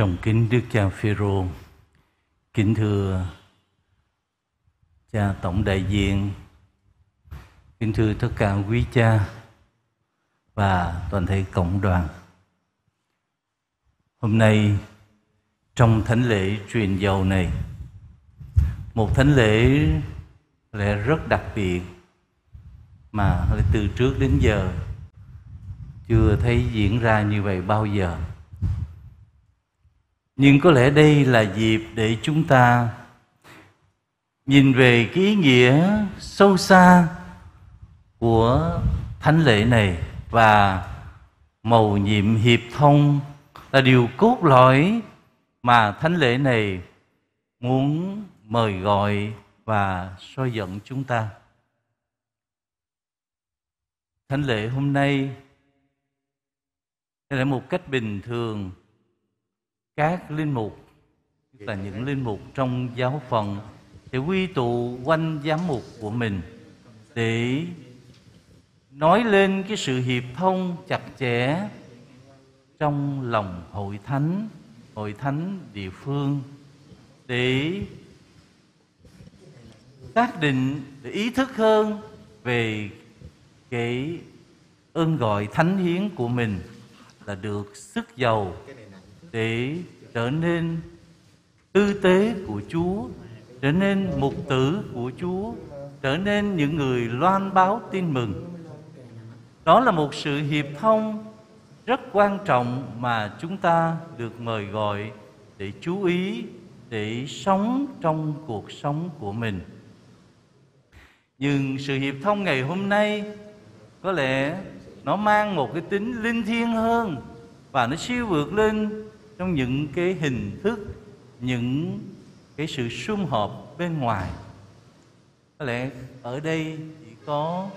Trong kính Đức cha Phêrô, kính thưa cha tổng đại diện, kính thưa tất cả quý cha và toàn thể cộng đoàn. Hôm nay trong thánh lễ truyền dầu này, một thánh lễ lẽ rất đặc biệt mà từ trước đến giờ chưa thấy diễn ra như vậy bao giờ nhưng có lẽ đây là dịp để chúng ta nhìn về cái ý nghĩa sâu xa của thánh lễ này và mầu nhiệm hiệp thông là điều cốt lõi mà thánh lễ này muốn mời gọi và soi dẫn chúng ta. Thánh lễ hôm nay là một cách bình thường các linh mục là những linh mục trong giáo phận để quy tụ quanh giám mục của mình để nói lên cái sự hiệp thông chặt chẽ trong lòng hội thánh hội thánh địa phương để xác định để ý thức hơn về cái ơn gọi thánh hiến của mình là được sức giàu để trở nên tư tế của Chúa, trở nên mục tử của Chúa, trở nên những người loan báo tin mừng. Đó là một sự hiệp thông rất quan trọng mà chúng ta được mời gọi để chú ý, để sống trong cuộc sống của mình. Nhưng sự hiệp thông ngày hôm nay có lẽ nó mang một cái tính linh thiêng hơn và nó siêu vượt lên trong những cái hình thức những cái sự sum họp bên ngoài có lẽ ở đây chỉ có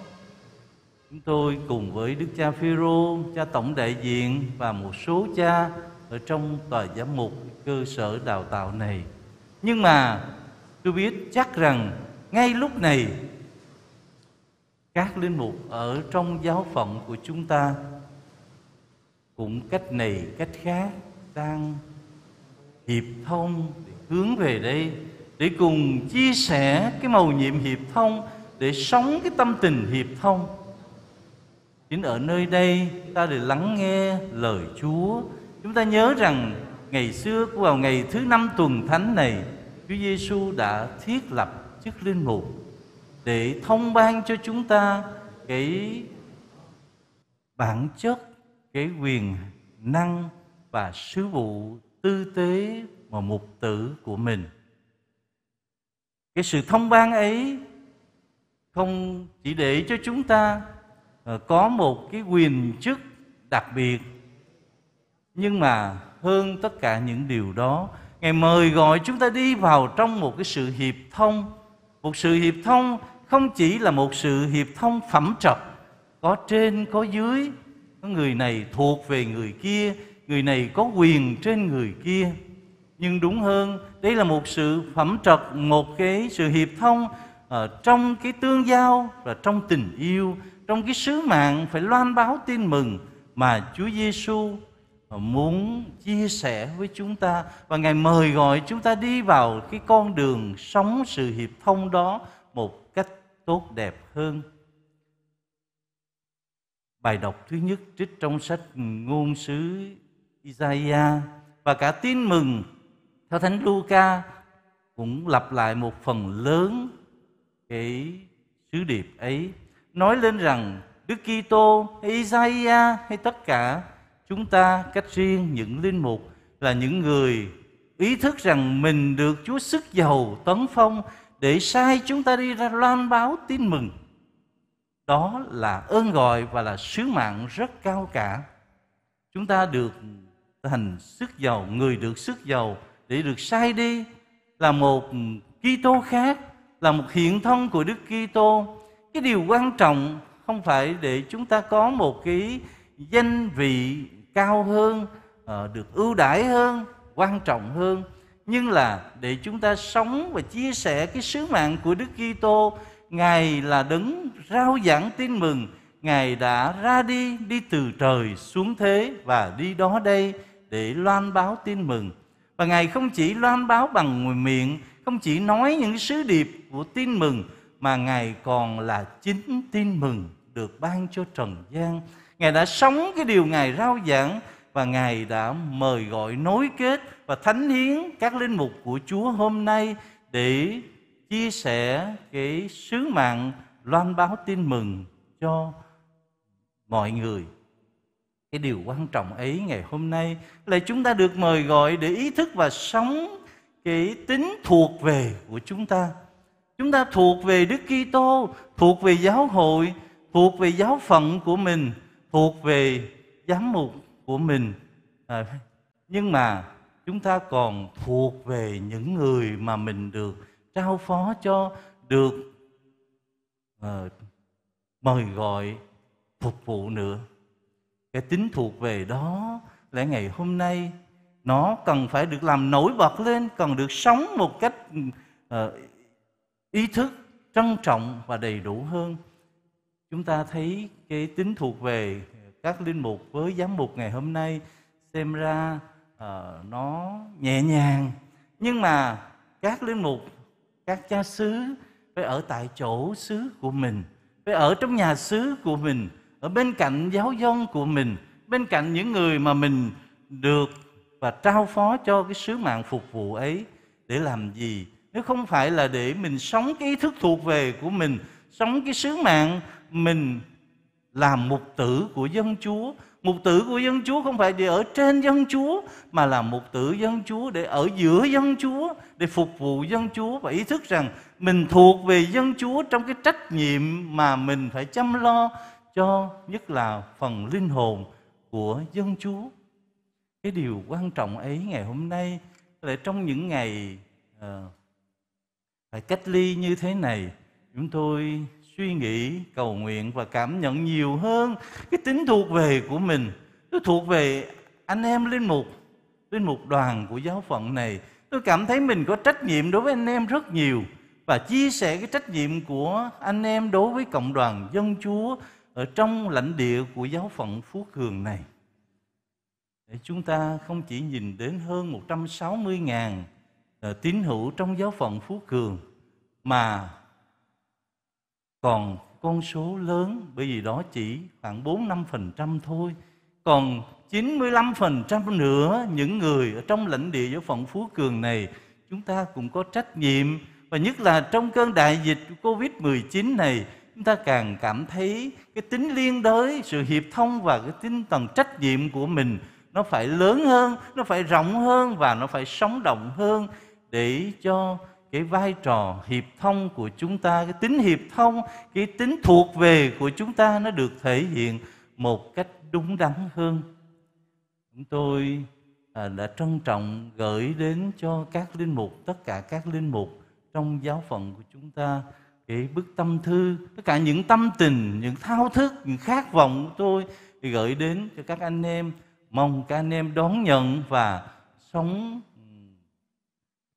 chúng tôi cùng với đức cha Phêrô, cha tổng đại diện và một số cha ở trong tòa giám mục cơ sở đào tạo này nhưng mà tôi biết chắc rằng ngay lúc này các linh mục ở trong giáo phận của chúng ta cũng cách này cách khác đang hiệp thông hướng về đây để cùng chia sẻ cái màu nhiệm hiệp thông để sống cái tâm tình hiệp thông chính ở nơi đây ta để lắng nghe lời Chúa chúng ta nhớ rằng ngày xưa vào ngày thứ năm tuần thánh này Chúa Giêsu đã thiết lập chức linh mục để thông ban cho chúng ta cái bản chất cái quyền năng và sứ vụ tư tế mà mục tử của mình cái sự thông ban ấy không chỉ để cho chúng ta ờ, có một cái quyền chức đặc biệt nhưng mà hơn tất cả những điều đó ngài mời gọi chúng ta đi vào trong một cái sự hiệp thông một sự hiệp thông không chỉ là một sự hiệp thông phẩm trật có trên có dưới có người này thuộc về người kia người này có quyền trên người kia nhưng đúng hơn đây là một sự phẩm trật một cái sự hiệp thông ở ờ, trong cái tương giao và trong tình yêu trong cái sứ mạng phải loan báo tin mừng mà Chúa Giêsu ờ, muốn chia sẻ với chúng ta và ngài mời gọi chúng ta đi vào cái con đường sống sự hiệp thông đó một cách tốt đẹp hơn bài đọc thứ nhất trích trong sách ngôn sứ Isaiah và cả tin mừng theo Thánh Luca cũng lặp lại một phần lớn cái sứ điệp ấy nói lên rằng Đức Kitô hay Isaiah hay tất cả chúng ta cách riêng những linh mục là những người ý thức rằng mình được Chúa sức giàu tấn phong để sai chúng ta đi ra loan báo tin mừng. Đó là ơn gọi và là sứ mạng rất cao cả. Chúng ta được thành sức giàu người được sức giàu để được sai đi là một Kitô khác là một hiện thân của Đức Kitô cái điều quan trọng không phải để chúng ta có một cái danh vị cao hơn ờ, được ưu đãi hơn quan trọng hơn nhưng là để chúng ta sống và chia sẻ cái sứ mạng của Đức Kitô ngài là đấng rao giảng tin mừng ngài đã ra đi đi từ trời xuống thế và đi đó đây để loan báo tin mừng. Và Ngài không chỉ loan báo bằng miệng, không chỉ nói những sứ điệp của tin mừng, mà Ngài còn là chính tin mừng được ban cho trần gian. Ngài đã sống cái điều Ngài rao giảng và Ngài đã mời gọi nối kết và thánh hiến các linh mục của Chúa hôm nay để chia sẻ cái sứ mạng loan báo tin mừng cho mọi người cái điều quan trọng ấy ngày hôm nay là chúng ta được mời gọi để ý thức và sống cái tính thuộc về của chúng ta chúng ta thuộc về Đức Kitô thuộc về giáo hội thuộc về giáo phận của mình thuộc về giám mục của mình à, nhưng mà chúng ta còn thuộc về những người mà mình được trao phó cho được uh, mời gọi phục vụ nữa cái tính thuộc về đó lẽ ngày hôm nay nó cần phải được làm nổi bật lên cần được sống một cách uh, ý thức trân trọng và đầy đủ hơn chúng ta thấy cái tính thuộc về các linh mục với giám mục ngày hôm nay xem ra uh, nó nhẹ nhàng nhưng mà các linh mục các cha xứ phải ở tại chỗ xứ của mình phải ở trong nhà xứ của mình ở bên cạnh giáo dân của mình bên cạnh những người mà mình được và trao phó cho cái sứ mạng phục vụ ấy để làm gì nếu không phải là để mình sống cái ý thức thuộc về của mình sống cái sứ mạng mình làm mục tử của dân chúa mục tử của dân chúa không phải để ở trên dân chúa mà là mục tử dân chúa để ở giữa dân chúa để phục vụ dân chúa và ý thức rằng mình thuộc về dân chúa trong cái trách nhiệm mà mình phải chăm lo cho nhất là phần linh hồn của dân Chúa. Cái điều quan trọng ấy ngày hôm nay là trong những ngày uh, phải cách ly như thế này, chúng tôi suy nghĩ, cầu nguyện và cảm nhận nhiều hơn cái tính thuộc về của mình. Tôi thuộc về anh em linh mục, linh mục đoàn của giáo phận này. Tôi cảm thấy mình có trách nhiệm đối với anh em rất nhiều và chia sẻ cái trách nhiệm của anh em đối với cộng đoàn dân Chúa ở trong lãnh địa của giáo phận Phú Cường này. Để chúng ta không chỉ nhìn đến hơn 160.000 ờ, tín hữu trong giáo phận Phú Cường mà còn con số lớn bởi vì đó chỉ khoảng 4-5% thôi. Còn 95% nữa những người ở trong lãnh địa giáo phận Phú Cường này chúng ta cũng có trách nhiệm và nhất là trong cơn đại dịch Covid-19 này chúng ta càng cảm thấy cái tính liên đới sự hiệp thông và cái tinh thần trách nhiệm của mình nó phải lớn hơn nó phải rộng hơn và nó phải sống động hơn để cho cái vai trò hiệp thông của chúng ta cái tính hiệp thông cái tính thuộc về của chúng ta nó được thể hiện một cách đúng đắn hơn chúng tôi à, đã trân trọng gửi đến cho các linh mục tất cả các linh mục trong giáo phận của chúng ta cái bức tâm thư tất cả những tâm tình những thao thức những khát vọng của tôi thì gửi đến cho các anh em mong các anh em đón nhận và sống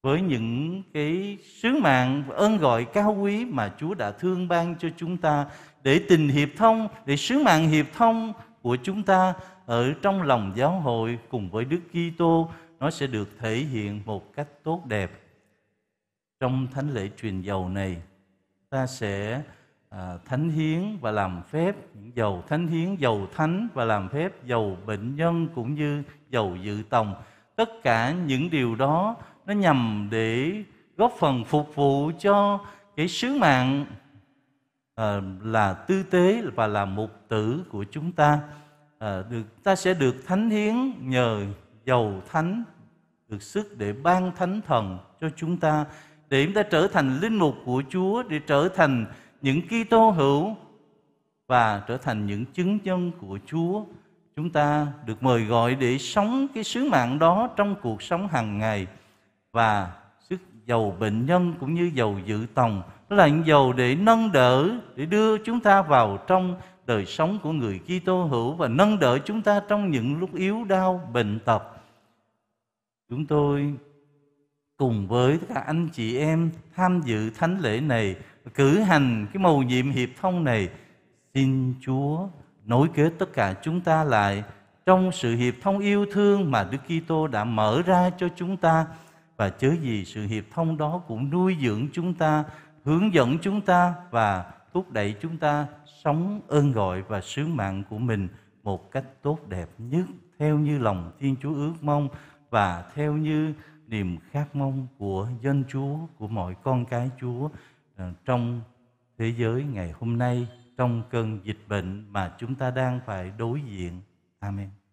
với những cái sứ mạng và ơn gọi cao quý mà Chúa đã thương ban cho chúng ta để tình hiệp thông, để sứ mạng hiệp thông của chúng ta ở trong lòng giáo hội cùng với Đức Kitô nó sẽ được thể hiện một cách tốt đẹp trong thánh lễ truyền dầu này ta sẽ à, thánh hiến và làm phép những dầu thánh hiến dầu thánh và làm phép dầu bệnh nhân cũng như dầu dự tòng tất cả những điều đó nó nhằm để góp phần phục vụ cho cái sứ mạng à, là tư tế và là mục tử của chúng ta à, được ta sẽ được thánh hiến nhờ dầu thánh được sức để ban thánh thần cho chúng ta để chúng ta trở thành linh mục của Chúa, để trở thành những Kitô hữu và trở thành những chứng nhân của Chúa. Chúng ta được mời gọi để sống cái sứ mạng đó trong cuộc sống hàng ngày và sức dầu bệnh nhân cũng như dầu dự tòng đó là những giàu để nâng đỡ để đưa chúng ta vào trong đời sống của người Kitô hữu và nâng đỡ chúng ta trong những lúc yếu đau bệnh tật chúng tôi cùng với tất cả anh chị em tham dự thánh lễ này cử hành cái mầu nhiệm hiệp thông này xin Chúa nối kết tất cả chúng ta lại trong sự hiệp thông yêu thương mà Đức Kitô đã mở ra cho chúng ta và chớ gì sự hiệp thông đó cũng nuôi dưỡng chúng ta, hướng dẫn chúng ta và thúc đẩy chúng ta sống ơn gọi và sứ mạng của mình một cách tốt đẹp nhất theo như lòng Thiên Chúa ước mong và theo như niềm khát mong của dân Chúa, của mọi con cái Chúa à, trong thế giới ngày hôm nay, trong cơn dịch bệnh mà chúng ta đang phải đối diện. Amen.